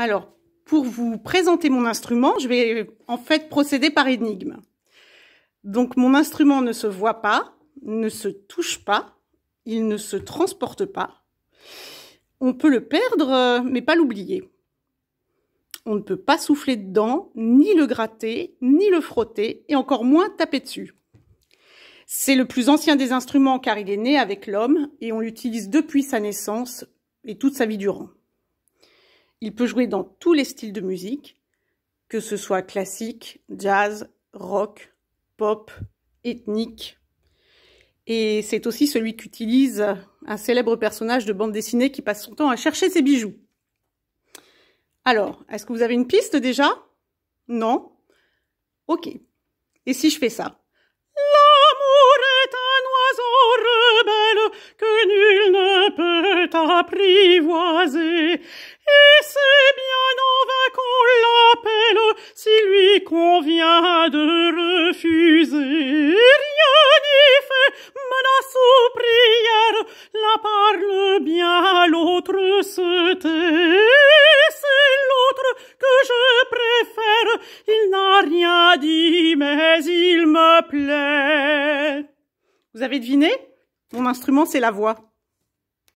Alors, pour vous présenter mon instrument, je vais euh, en fait procéder par énigme. Donc, mon instrument ne se voit pas, ne se touche pas, il ne se transporte pas. On peut le perdre, euh, mais pas l'oublier. On ne peut pas souffler dedans, ni le gratter, ni le frotter, et encore moins taper dessus. C'est le plus ancien des instruments car il est né avec l'homme et on l'utilise depuis sa naissance et toute sa vie durant. Il peut jouer dans tous les styles de musique, que ce soit classique, jazz, rock, pop, ethnique. Et c'est aussi celui qu'utilise un célèbre personnage de bande dessinée qui passe son temps à chercher ses bijoux. Alors, est-ce que vous avez une piste déjà Non Ok. Et si je fais ça L'amour est un oiseau rebelle que nul ne peut apprivoiser. vient de refuser. Rien n'y fait, menace ou prière, la parle bien, l'autre se tait. C'est l'autre que je préfère, il n'a rien dit, mais il me plaît. Vous avez deviné Mon instrument, c'est la voix.